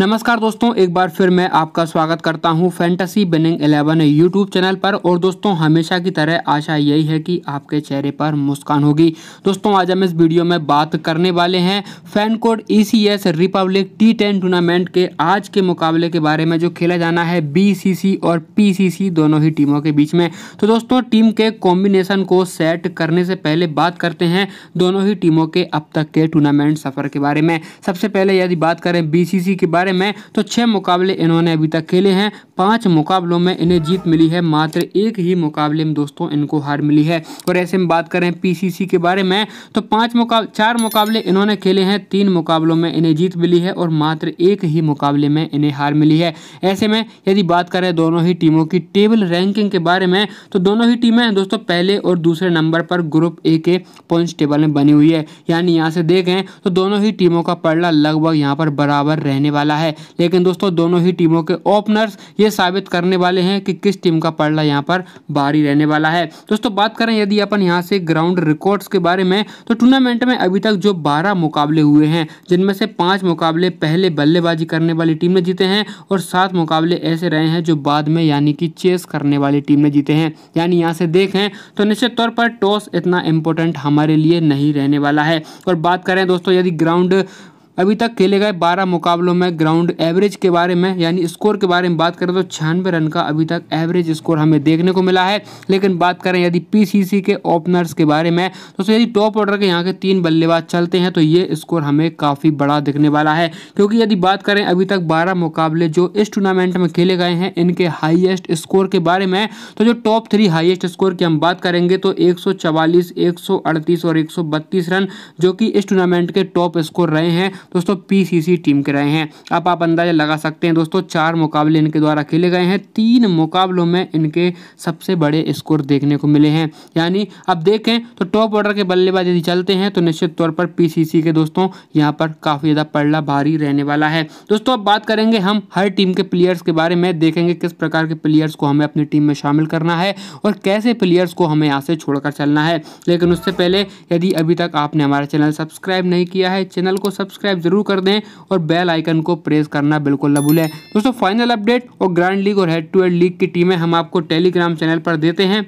नमस्कार दोस्तों एक बार फिर मैं आपका स्वागत करता हूं फैंटेसी बिनिंग 11 यूट्यूब चैनल पर और दोस्तों हमेशा की तरह आशा यही है कि आपके चेहरे पर मुस्कान होगी दोस्तों आज हम इस वीडियो में बात करने वाले हैं fan code E C S Republic T ten tournament के आज के मुकाबले के बारे में जो खेला जाना है बी और पी दोनों ही टीमों के बीच में तो दोस्तों टीम के कॉम्बिनेशन को सेट करने से पहले बात करते हैं दोनों ही टीमों के अब तक के टूर्नामेंट सफ़र के बारे में सबसे पहले यदि बात करें बी के बारे बारे में तो छह मुकाबले इन्होंने अभी तक खेले हैं पांच मुकाबलों में इन्हें जीत मिली है मात्र एक ही मुकाबले में दोस्तों इनको हार मिली है और ऐसे में बात करें पीसीसी के बारे में तो पांच मुकाबले चार मुकाबले इन्होंने खेले हैं तीन मुकाबलों में इन्हें जीत मिली है और मात्र एक ही मुकाबले में इन्हें हार मिली है ऐसे में यदि बात करें दोनों ही टीमों की टेबल रैंकिंग के बारे में तो दोनों ही टीमें दोस्तों पहले और दूसरे नंबर पर ग्रुप ए के पॉइंट टेबल में बनी हुई है यानी यहाँ से देखें तो दोनों ही टीमों का पड़ला लगभग यहाँ पर बराबर रहने वाला वाला है लेकिन दोस्तों दोनों ही टीमों के ओपनर्स ये साबित करने वाले हैं कि किस टीम का पड़ला यहाँ पर बारी रहने वाला है दोस्तों बात करें यदि अपन यहाँ से ग्राउंड रिकॉर्ड्स के बारे में तो टूर्नामेंट में अभी तक जो बारह मुकाबले हुए हैं जिनमें से पाँच मुकाबले पहले बल्लेबाजी करने वाली टीम ने जीते हैं और सात मुकाबले ऐसे रहे हैं जो बाद में यानी कि चेस करने वाली टीम ने जीते हैं यानी यहाँ से देखें तो निश्चित तौर पर टॉस इतना इम्पोर्टेंट हमारे लिए नहीं रहने वाला है और बात करें दोस्तों यदि ग्राउंड अभी तक खेले गए 12 मुकाबलों में ग्राउंड एवरेज के बारे में यानी स्कोर के बारे में बात करें तो छियानवे रन का अभी तक एवरेज स्कोर हमें देखने को मिला है लेकिन बात करें यदि पीसीसी के ओपनर्स के बारे में तो यदि टॉप ऑर्डर के यहाँ के तीन बल्लेबाज चलते हैं तो ये स्कोर हमें काफ़ी बड़ा दिखने वाला है क्योंकि यदि बात करें अभी तक बारह मुकाबले जो इस टूर्नामेंट में खेले गए हैं इनके हाइएस्ट स्कोर के बारे में तो जो टॉप थ्री हाइएस्ट स्कोर की हम बात करेंगे तो एक सौ और एक रन जो कि इस टूर्नामेंट के टॉप स्कोर रहे हैं दोस्तों पीसीसी टीम के रहे हैं अब आप अंदाजा लगा सकते हैं दोस्तों चार मुकाबले इनके द्वारा खेले गए हैं तीन मुकाबलों में इनके सबसे बड़े स्कोर देखने को मिले हैं यानी अब देखें तो टॉप ऑर्डर के बल्लेबाज यदि चलते हैं तो निश्चित तौर पर पी के दोस्तों यहाँ पर काफ़ी ज़्यादा पड़ला भारी रहने वाला है दोस्तों अब बात करेंगे हम हर टीम के प्लेयर्स के बारे में देखेंगे किस प्रकार के प्लेयर्स को हमें अपनी टीम में शामिल करना है और कैसे प्लेयर्स को हमें यहाँ से छोड़कर चलना है लेकिन उससे पहले यदि अभी तक आपने हमारा चैनल सब्सक्राइब नहीं किया है चैनल को सब्सक्राइब सब्सक्राइब जरूर कर दें और बेल आइकन को प्रेस करना बिल्कुल ना भूलें दोस्तों फाइनल अपडेट और ग्रैंड लीग और हेड टू हेड लीग की टीमें हम आपको टेलीग्राम चैनल पर देते हैं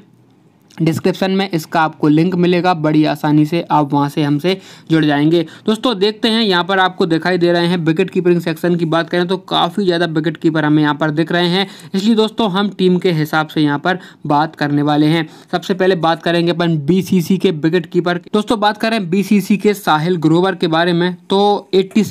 डिस्क्रिप्शन में इसका आपको लिंक मिलेगा बड़ी आसानी से आप वहां से हमसे जुड़ जाएंगे दोस्तों देखते हैं यहाँ पर आपको दिखाई दे रहे हैं विकेट कीपरिंग सेक्शन की बात करें तो काफ़ी ज़्यादा विकेट कीपर हमें यहाँ पर दिख रहे हैं इसलिए दोस्तों हम टीम के हिसाब से यहाँ पर बात करने वाले हैं सबसे पहले बात करेंगे अपन बी के विकेट कीपर दोस्तों बात करें बी के साहिल ग्रोवर के बारे में तो एट्टी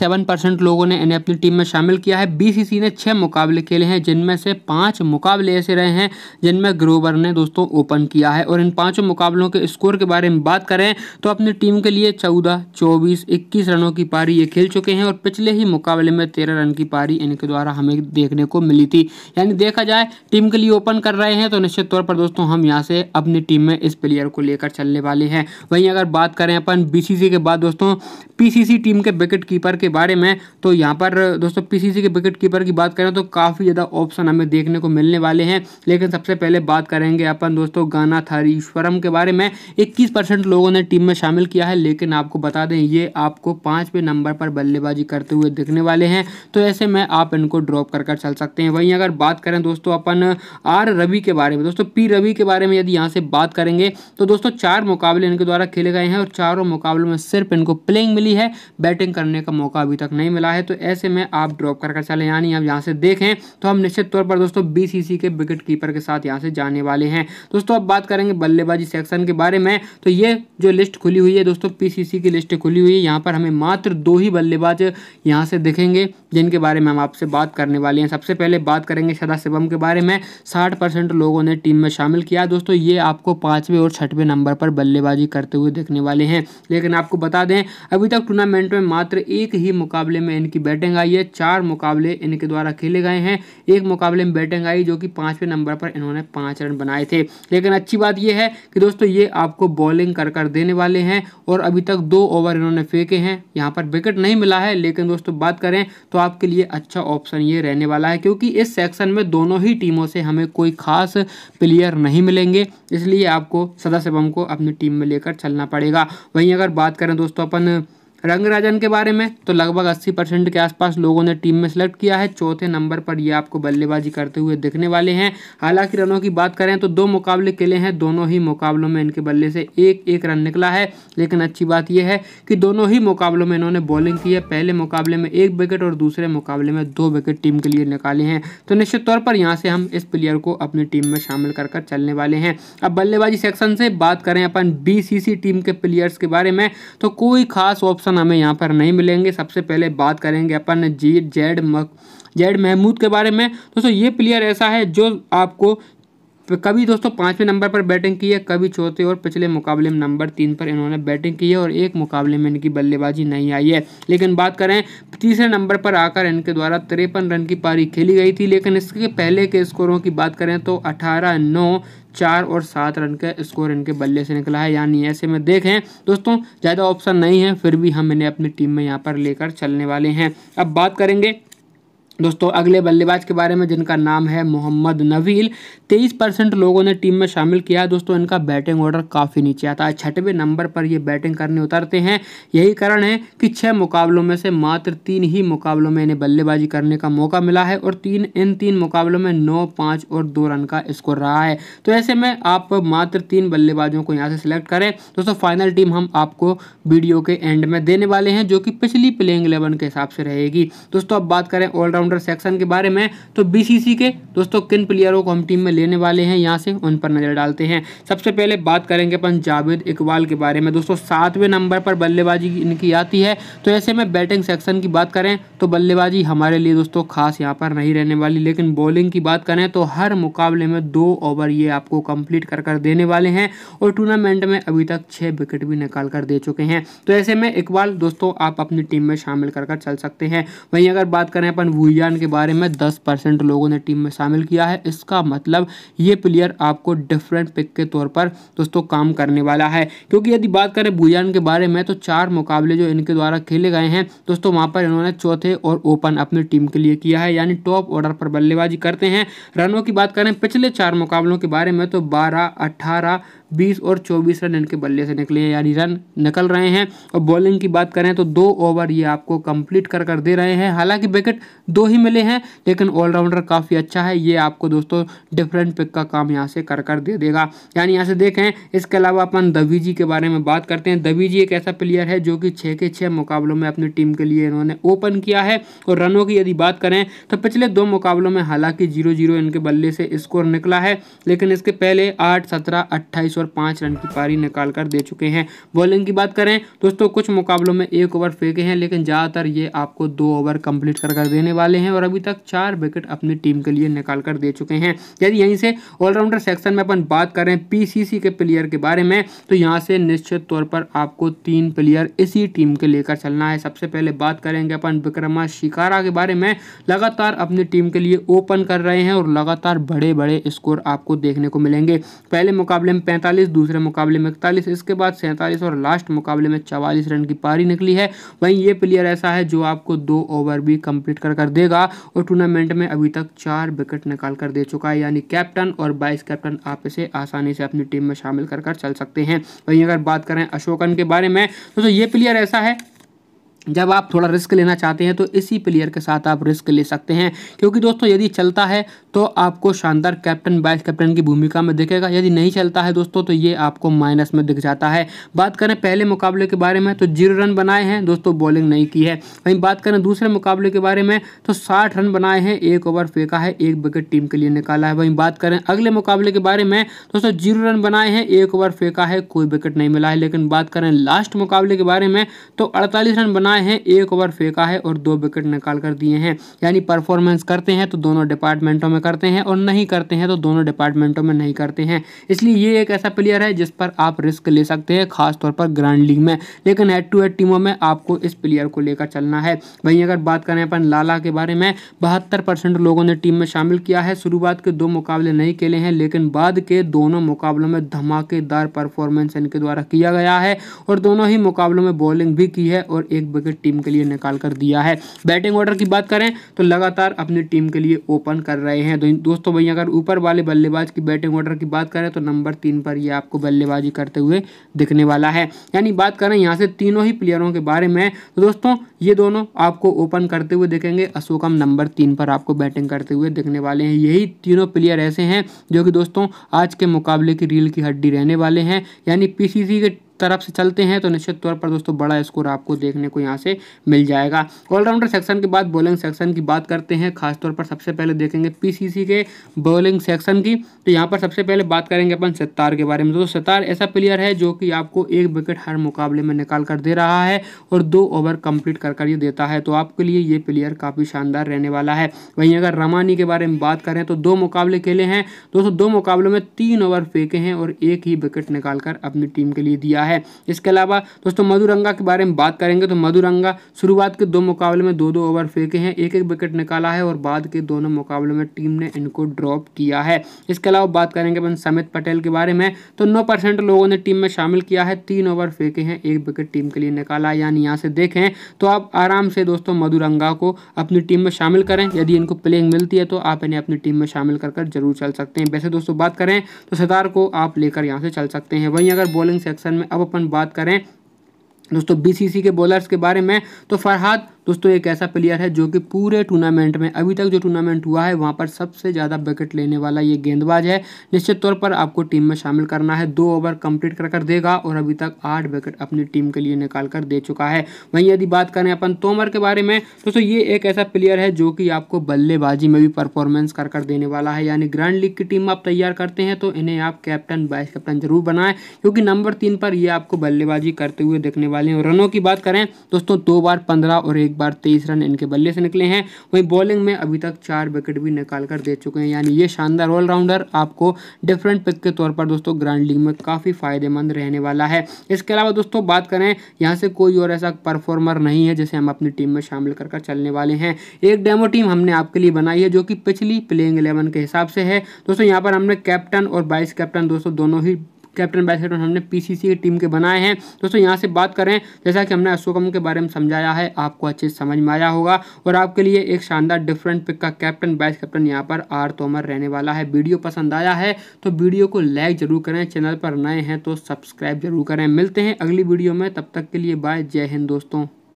लोगों ने इन्हें अपनी टीम में शामिल किया है बी ने छः मुकाबले खेले हैं जिनमें से पाँच मुकाबले ऐसे रहे हैं जिनमें ग्रोवर ने दोस्तों ओपन किया है और और इन पांचों मुकाबलों के स्कोर के बारे में बात करें तो अपनी टीम के लिए चौदह चौबीस इक्कीस रनों की पारी ये खेल चुके हैं और पिछले ही मुकाबले में तेरह रन की पारी इनके द्वारा हमें देखने को मिली थी यानी देखा जाए टीम के लिए ओपन कर रहे हैं तो निश्चित तौर पर दोस्तों हम यहाँ से अपनी टीम में इस प्लेयर को लेकर चलने वाले हैं वहीं अगर बात करें अपन बीसीसी के बाद दोस्तों पीसीसी टीम के विकेट कीपर के बारे में तो यहाँ पर दोस्तों पीसीसी के विकेट कीपर की बात करें तो काफ़ी ज़्यादा ऑप्शन हमें देखने को मिलने वाले हैं लेकिन सबसे पहले बात करेंगे अपन दोस्तों गाना थारी ईश्वरम के बारे में 21 परसेंट लोगों ने टीम में शामिल किया है लेकिन आपको बता दें ये आपको पाँचवें नंबर पर बल्लेबाजी करते हुए दिखने वाले हैं तो ऐसे में आप इनको ड्रॉप कर कर चल सकते हैं वहीं अगर बात करें दोस्तों अपन आर रवि के बारे में दोस्तों पी रवि के बारे में यदि यहाँ से बात करेंगे तो दोस्तों चार मुकाबले इनके द्वारा खेले गए हैं और चारों मुकाबलों में सिर्फ इनको प्लेइंग मिली है बैटिंग करने का मौका अभी तक नहीं मिला है तो ऐसे में आप ड्रॉप कर कर चले यानी आप यहाँ से देखें तो हम निश्चित तौर पर दोस्तों बी के विकेट कीपर के साथ यहाँ से जाने वाले हैं दोस्तों अब बात करेंगे करेंगे बल्लेबाजी सेक्शन के बारे में तो ये जो लिस्ट खुली हुई है दोस्तों पीसीसी की लिस्ट खुली हुई है यहाँ पर हमें मात्र दो ही बल्लेबाज यहाँ से दिखेंगे जिनके बारे में हम आपसे बात करने वाले हैं सबसे पहले बात करेंगे सदा शिवम के बारे में साठ लोगों ने टीम में शामिल किया दोस्तों ये आपको पाँचवें और छठवें नंबर पर बल्लेबाजी करते हुए देखने वाले हैं लेकिन आपको बता दें अभी तक टूर्नामेंट में मात्र एक ही मुकाबले में इनकी बैटिंग आई है चार मुकाबले इनके द्वारा खेले गए हैं एक मुकाबले में बैटिंग आई जो कि पांचवें नंबर पर इन्होंने पांच रन बनाए थे लेकिन अच्छी बात बात यह है कि दोस्तों ये आपको बॉलिंग कर कर देने वाले हैं और अभी तक दो ओवर इन्होंने फेंके हैं यहाँ पर विकेट नहीं मिला है लेकिन दोस्तों बात करें तो आपके लिए अच्छा ऑप्शन ये रहने वाला है क्योंकि इस सेक्शन में दोनों ही टीमों से हमें कोई खास प्लेयर नहीं मिलेंगे इसलिए आपको सदा को अपनी टीम में लेकर चलना पड़ेगा वहीं अगर बात करें दोस्तों अपन रंगराजन के बारे में तो लगभग 80 परसेंट के आसपास लोगों ने टीम में सेलेक्ट किया है चौथे नंबर पर ये आपको बल्लेबाजी करते हुए दिखने वाले हैं हालांकि रनों की बात करें तो दो मुकाबले खेले हैं दोनों ही मुकाबलों में इनके बल्ले से एक एक रन निकला है लेकिन अच्छी बात यह है कि दोनों ही मुकाबलों में इन्होंने बॉलिंग की है पहले मुकाबले में एक विकेट और दूसरे मुकाबले में दो विकेट टीम के लिए निकाले हैं तो निश्चित तौर पर यहाँ से हम इस प्लेयर को अपनी टीम में शामिल कर कर चलने वाले हैं अब बल्लेबाजी सेक्शन से बात करें अपन बी टीम के प्लेयर्स के बारे में तो कोई खास ऑप्शन ऑप्शन हमें यहाँ पर नहीं मिलेंगे सबसे पहले बात करेंगे अपन जी जेड मक जेड महमूद के बारे में दोस्तों ये प्लेयर ऐसा है जो आपको कभी दोस्तों पाँचवें नंबर पर बैटिंग की है कभी चौथे और पिछले मुकाबले में नंबर तीन पर इन्होंने बैटिंग की है और एक मुकाबले में इनकी बल्लेबाजी नहीं आई है लेकिन बात करें तीसरे नंबर पर आकर इनके द्वारा तिरपन रन की पारी खेली गई थी लेकिन इसके पहले के स्कोरों की बात करें तो अठारह नौ चार और सात रन का स्कोर इनके बल्ले से निकला है यानी ऐसे में देखें दोस्तों ज़्यादा ऑप्शन नहीं है फिर भी हम इन्हें अपनी टीम में यहाँ पर लेकर चलने वाले हैं अब बात करेंगे दोस्तों अगले बल्लेबाज के बारे में जिनका नाम है मोहम्मद नवील तेईस परसेंट लोगों ने टीम में शामिल किया दोस्तों इनका बैटिंग ऑर्डर काफ़ी नीचे आता है छठवें नंबर पर ये बैटिंग करने उतरते हैं यही कारण है कि छः मुकाबलों में से मात्र तीन ही मुकाबलों में इन्हें बल्लेबाजी करने का मौका मिला है और तीन इन तीन मुकाबलों में नौ पाँच और दो रन का स्कोर रहा है तो ऐसे में आप मात्र तीन बल्लेबाजों को यहाँ से सिलेक्ट करें दोस्तों फाइनल टीम हम आपको वीडियो के एंड में देने वाले हैं जो कि पिछली प्लेइंग इलेवन के हिसाब से रहेगी दोस्तों अब बात करें ऑलराउंड ऑलराउंडर सेक्शन के बारे में तो बीसीसी के दोस्तों किन प्लेयरों को हम टीम में लेने वाले हैं यहाँ से उन पर नजर डालते हैं सबसे पहले बात करेंगे अपन जावेद इकबाल के बारे में दोस्तों सातवें नंबर पर बल्लेबाजी इनकी आती है तो ऐसे में बैटिंग सेक्शन की बात करें तो बल्लेबाजी हमारे लिए दोस्तों खास यहाँ पर नहीं रहने वाली लेकिन बॉलिंग की बात करें तो हर मुकाबले में दो ओवर ये आपको कंप्लीट कर कर देने वाले हैं और टूर्नामेंट में अभी तक छः विकेट भी निकाल कर दे चुके हैं तो ऐसे में इकबाल दोस्तों आप अपनी टीम में शामिल कर कर चल सकते हैं वहीं अगर बात करें अपन वुई प्लेयर के बारे में दस परसेंट लोगों ने टीम में शामिल किया है इसका मतलब ये प्लेयर आपको डिफरेंट पिक के तौर पर दोस्तों काम करने वाला है क्योंकि यदि बात करें बुजान के बारे में तो चार मुकाबले जो इनके द्वारा खेले गए हैं दोस्तों वहाँ पर इन्होंने चौथे और ओपन अपनी टीम के लिए किया है यानी टॉप ऑर्डर पर बल्लेबाजी करते हैं रनों की बात करें पिछले चार मुकाबलों के बारे में तो बारह अट्ठारह बीस और चौबीस रन इनके बल्ले से निकले हैं यानी रन निकल रहे हैं और बॉलिंग की बात करें तो दो ओवर ये आपको कंप्लीट कर कर दे रहे हैं हालांकि विकेट दो ही मिले हैं लेकिन ऑलराउंडर काफ़ी अच्छा है ये आपको दोस्तों डिफरेंट पिक का काम यहाँ से कर कर दे देगा यानी यहाँ से देखें इसके अलावा अपन जी के बारे में बात करते हैं दवी जी एक ऐसा प्लेयर है जो कि छः के छः मुकाबलों में अपनी टीम के लिए इन्होंने ओपन किया है और रनों की यदि बात करें तो पिछले दो मुकाबलों में हालांकि जीरो जीरो इनके बल्ले से स्कोर निकला है लेकिन इसके पहले आठ सत्रह अट्ठाईस और पांच रन की पारी निकाल कर दे चुके हैं बॉलिंग की बात करें दोस्तों कुछ मुकाबलों में एक ओवर फेंके हैं लेकिन ज़्यादातर ये आपको दो ओवर कंप्लीट कर कर देने वाले हैं और अभी तक चार विकेट अपनी टीम के लिए निकाल कर दे चुके हैं यदि यहीं से ऑलराउंडर सेक्शन में अपन बात करें पीसीसी के प्लेयर के बारे में तो यहाँ से निश्चित तौर पर आपको तीन प्लेयर इसी टीम के लेकर चलना है सबसे पहले बात करेंगे अपन विक्रमा शिकारा के बारे में लगातार अपनी टीम के लिए ओपन कर रहे हैं और लगातार बड़े बड़े स्कोर आपको देखने को मिलेंगे पहले मुकाबले में पैंतालीस दूसरे मुकाबले में इकतालीस इसके बाद सैंतालीस और लास्ट मुकाबले में चवालीस रन की पारी निकली है वहीं ये प्लेयर ऐसा है जो आपको दो ओवर भी कंप्लीट कर कर देगा और टूर्नामेंट में अभी तक चार विकेट निकाल कर दे चुका है यानी कैप्टन और वाइस कैप्टन आप इसे आसानी से अपनी टीम में शामिल कर कर चल सकते हैं वहीं अगर बात करें अशोकन के बारे में तो तो ये प्लेयर ऐसा है जब आप थोड़ा रिस्क लेना चाहते हैं तो इसी प्लेयर के साथ आप रिस्क ले सकते हैं क्योंकि दोस्तों यदि चलता है तो आपको शानदार कैप्टन वाइस कैप्टन की भूमिका में दिखेगा यदि नहीं चलता है दोस्तों तो ये आपको माइनस में दिख जाता है बात करें पहले मुकाबले के बारे में तो जीरो रन बनाए हैं दोस्तों बॉलिंग नहीं की है वहीं बात करें दूसरे मुकाबले के बारे में तो साठ रन बनाए हैं एक ओवर फेंका है एक विकेट टीम के लिए निकाला है वहीं बात करें अगले मुकाबले के बारे में दोस्तों जीरो रन बनाए हैं एक ओवर फेंका है कोई विकेट नहीं मिला है लेकिन बात करें लास्ट मुकाबले के बारे में तो अड़तालीस रन बनाए हैं एक ओवर फेंका है और दो विकेट निकाल कर दिए हैं यानी परफॉर्मेंस करते हैं तो दोनों डिपार्टमेंटों में करते हैं और नहीं करते हैं तो दोनों डिपार्टमेंटों में नहीं करते हैं इसलिए ये एक ऐसा प्लेयर है जिस पर आप रिस्क ले सकते हैं खासतौर पर ग्रांड लीग में लेकिन हेड टू हेड टीमों में आपको इस प्लेयर को लेकर चलना है वहीं अगर बात करें अपन लाला के बारे में बहत्तर परसेंट लोगों ने टीम में शामिल किया है शुरुआत के दो मुकाबले नहीं खेले हैं लेकिन बाद के दोनों मुकाबलों में धमाकेदार परफॉर्मेंस इनके द्वारा किया गया है और दोनों ही मुकाबलों में बॉलिंग भी की है और एक विकेट टीम के लिए निकाल कर दिया है बैटिंग ऑर्डर की बात करें तो लगातार अपनी टीम के लिए ओपन कर रहे हैं हैं तो दोस्तों वहीं अगर ऊपर वाले बल्लेबाज की बैटिंग ऑर्डर की बात करें तो नंबर तीन पर ये आपको बल्लेबाजी करते हुए दिखने वाला है यानी बात करें यहाँ से तीनों ही प्लेयरों के बारे में तो दोस्तों ये दोनों आपको ओपन करते हुए दिखेंगे अशोकम नंबर तीन पर आपको बैटिंग करते हुए दिखने वाले हैं यही तीनों प्लेयर ऐसे हैं जो कि दोस्तों आज के मुकाबले की रील की हड्डी रहने वाले हैं यानी पी के तरफ से चलते हैं तो निश्चित तौर पर दोस्तों बड़ा स्कोर आपको देखने को यहाँ से मिल जाएगा ऑलराउंडर सेक्शन के बाद बॉलिंग सेक्शन की बात करते हैं खासतौर पर सबसे पहले देखेंगे पीसीसी के बॉलिंग सेक्शन की तो यहाँ पर सबसे पहले बात करेंगे अपन सत्तार के बारे में दोस्तों सत्तार ऐसा प्लेयर है जो कि आपको एक विकेट हर मुकाबले में निकाल कर दे रहा है और दो ओवर कंप्लीट कर कर ये देता है तो आपके लिए ये प्लेयर काफ़ी शानदार रहने वाला है वहीं अगर रमानी के बारे में बात करें तो दो मुकाबले खेले हैं दोस्तों दो मुकाबलों में तीन ओवर फेंके हैं और एक ही विकेट निकाल कर अपनी टीम के लिए दिया है रहा है इसके अलावा दोस्तों मधुरंगा के बारे में बात करेंगे तो मधुरंगा शुरुआत के दो मुकाबले में दो दो ओवर फेंके हैं एक एक विकेट निकाला है और बाद के दोनों मुकाबले में टीम ने इनको ड्रॉप किया है इसके अलावा बात करेंगे अपन समित पटेल के बारे में तो नौ परसेंट लोगों ने टीम में शामिल किया है तीन ओवर फेंके हैं एक विकेट टीम के लिए निकाला यानी यहाँ से देखें तो आप आराम से दोस्तों मधुरंगा को अपनी टीम में शामिल करें यदि इनको प्लेइंग मिलती है तो आप इन्हें अपनी टीम में शामिल कर जरूर चल सकते हैं वैसे दोस्तों बात करें तो सितार को आप लेकर यहाँ से चल सकते हैं वहीं अगर बॉलिंग सेक्शन में अब अपन बात करें दोस्तों बीसीसी के बॉलर्स के बारे में तो फरहाद दोस्तों एक ऐसा प्लेयर है जो कि पूरे टूर्नामेंट में अभी तक जो टूर्नामेंट हुआ है वहाँ पर सबसे ज़्यादा विकेट लेने वाला ये गेंदबाज है निश्चित तौर पर आपको टीम में शामिल करना है दो ओवर कंप्लीट कर कर देगा और अभी तक आठ विकेट अपनी टीम के लिए निकाल कर दे चुका है वहीं यदि बात करें अपन तोमर के बारे में दोस्तों ये एक ऐसा प्लेयर है जो कि आपको बल्लेबाजी में भी परफॉर्मेंस कर कर देने वाला है यानी ग्रैंड लीग की टीम आप तैयार करते हैं तो इन्हें आप कैप्टन वाइस कैप्टन जरूर बनाएं क्योंकि नंबर तीन पर ये आपको बल्लेबाजी करते हुए देखने वाले हैं रनों की बात करें दोस्तों दो बार पंद्रह और एक बार तेईस रन इनके बल्ले से निकले हैं वहीं बॉलिंग में अभी तक चार विकेट भी निकाल कर दे चुके हैं यानी ये शानदार ऑलराउंडर आपको डिफरेंट पिक के तौर पर दोस्तों ग्रांड लीग में काफ़ी फ़ायदेमंद रहने वाला है इसके अलावा दोस्तों बात करें यहाँ से कोई और ऐसा परफॉर्मर नहीं है जिसे हम अपनी टीम में शामिल कर कर चलने वाले हैं एक डेमो टीम हमने आपके लिए बनाई है जो कि पिछली प्लेइंग एलेवन के हिसाब से है दोस्तों यहाँ पर हमने कैप्टन और वाइस कैप्टन दोस्तों दोनों ही कैप्टन बैसेट हमने पीसीसी की टीम के बनाए हैं दोस्तों यहाँ से बात करें जैसा कि हमने अशोकम के बारे में समझाया है आपको अच्छे से समझ में आया होगा और आपके लिए एक शानदार डिफरेंट पिक का कैप्टन वाइस कैप्टन यहाँ पर आर तोमर रहने वाला है वीडियो पसंद आया है तो वीडियो को लाइक जरूर करें चैनल पर नए हैं तो सब्सक्राइब जरूर करें मिलते हैं अगली वीडियो में तब तक के लिए बाय जय हिंद दोस्तों